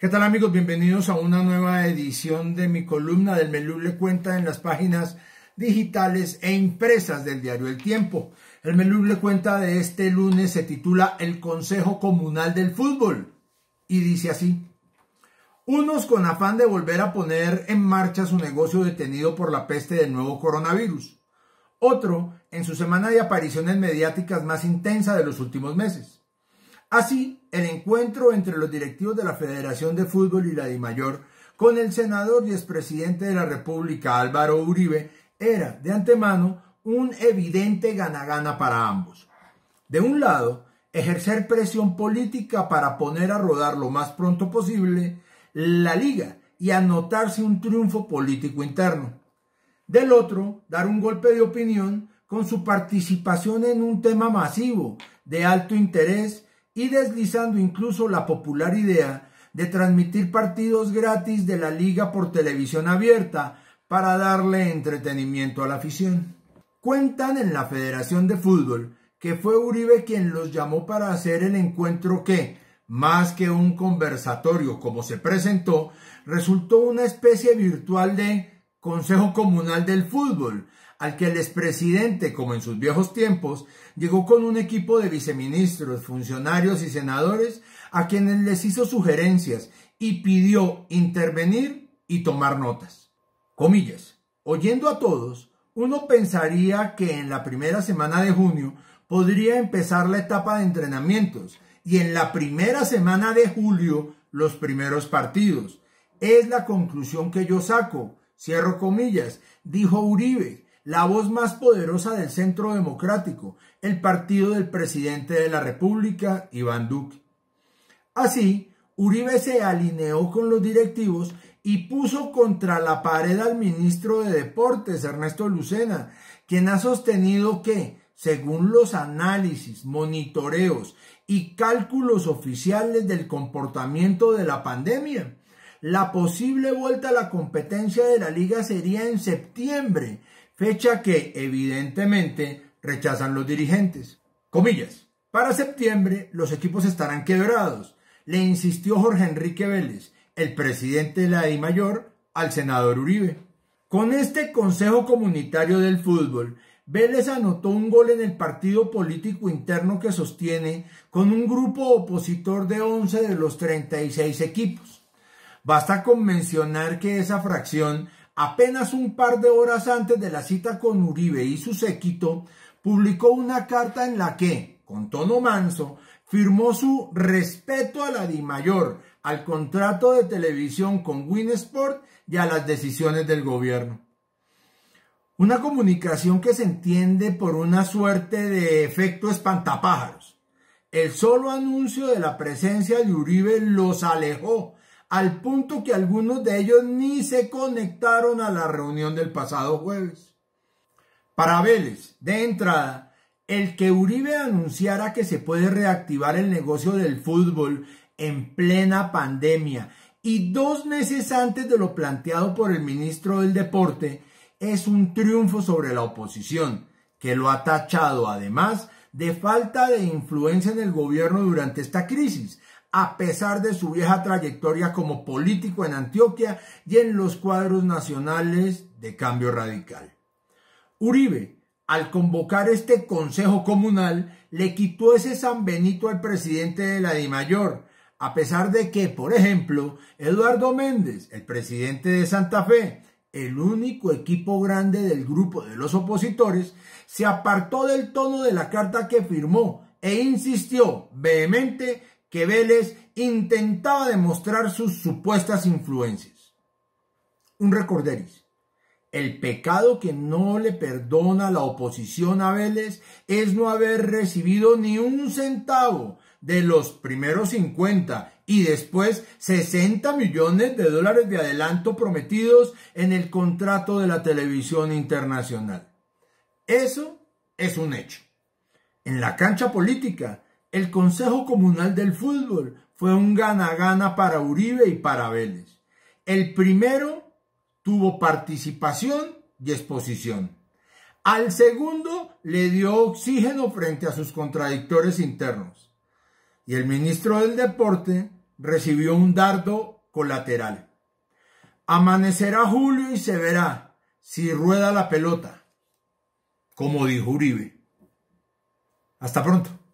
¿Qué tal amigos? Bienvenidos a una nueva edición de mi columna del Meluble Cuenta en las páginas digitales e impresas del diario El Tiempo. El Meluble Cuenta de este lunes se titula El Consejo Comunal del Fútbol y dice así. Unos con afán de volver a poner en marcha su negocio detenido por la peste del nuevo coronavirus. Otro en su semana de apariciones mediáticas más intensa de los últimos meses. Así, el encuentro entre los directivos de la Federación de Fútbol y la DIMAYOR con el senador y expresidente de la República Álvaro Uribe era de antemano un evidente gana -gana para ambos. De un lado, ejercer presión política para poner a rodar lo más pronto posible la liga y anotarse un triunfo político interno. Del otro, dar un golpe de opinión con su participación en un tema masivo, de alto interés y deslizando incluso la popular idea de transmitir partidos gratis de la liga por televisión abierta para darle entretenimiento a la afición. Cuentan en la Federación de Fútbol que fue Uribe quien los llamó para hacer el encuentro que, más que un conversatorio como se presentó, resultó una especie virtual de Consejo Comunal del Fútbol, al que el expresidente, como en sus viejos tiempos, llegó con un equipo de viceministros, funcionarios y senadores a quienes les hizo sugerencias y pidió intervenir y tomar notas. Comillas. Oyendo a todos, uno pensaría que en la primera semana de junio podría empezar la etapa de entrenamientos y en la primera semana de julio los primeros partidos. Es la conclusión que yo saco Cierro comillas, dijo Uribe, la voz más poderosa del centro democrático, el partido del presidente de la República, Iván Duque. Así, Uribe se alineó con los directivos y puso contra la pared al ministro de Deportes, Ernesto Lucena, quien ha sostenido que, según los análisis, monitoreos y cálculos oficiales del comportamiento de la pandemia, la posible vuelta a la competencia de la liga sería en septiembre, fecha que evidentemente rechazan los dirigentes. Comillas. Para septiembre los equipos estarán quebrados, le insistió Jorge Enrique Vélez, el presidente de la DI Mayor, al senador Uribe. Con este Consejo Comunitario del Fútbol, Vélez anotó un gol en el partido político interno que sostiene con un grupo opositor de 11 de los 36 equipos. Basta con mencionar que esa fracción, apenas un par de horas antes de la cita con Uribe y su séquito, publicó una carta en la que, con tono manso, firmó su respeto a la DIMAYOR, al contrato de televisión con Winsport y a las decisiones del gobierno. Una comunicación que se entiende por una suerte de efecto espantapájaros. El solo anuncio de la presencia de Uribe los alejó al punto que algunos de ellos ni se conectaron a la reunión del pasado jueves. Para Vélez, de entrada, el que Uribe anunciara que se puede reactivar el negocio del fútbol en plena pandemia y dos meses antes de lo planteado por el ministro del Deporte es un triunfo sobre la oposición, que lo ha tachado además de falta de influencia en el gobierno durante esta crisis, a pesar de su vieja trayectoria como político en Antioquia y en los cuadros nacionales de cambio radical. Uribe, al convocar este Consejo Comunal, le quitó ese San Benito al presidente de la DIMAYOR, a pesar de que, por ejemplo, Eduardo Méndez, el presidente de Santa Fe, el único equipo grande del grupo de los opositores, se apartó del tono de la carta que firmó e insistió vehemente que Vélez intentaba demostrar sus supuestas influencias. Un recorderis. El pecado que no le perdona la oposición a Vélez es no haber recibido ni un centavo de los primeros 50 y después 60 millones de dólares de adelanto prometidos en el contrato de la televisión internacional. Eso es un hecho. En la cancha política, el Consejo Comunal del Fútbol fue un gana-gana para Uribe y para Vélez. El primero tuvo participación y exposición. Al segundo le dio oxígeno frente a sus contradictores internos. Y el ministro del Deporte recibió un dardo colateral. Amanecerá Julio y se verá si rueda la pelota, como dijo Uribe. Hasta pronto.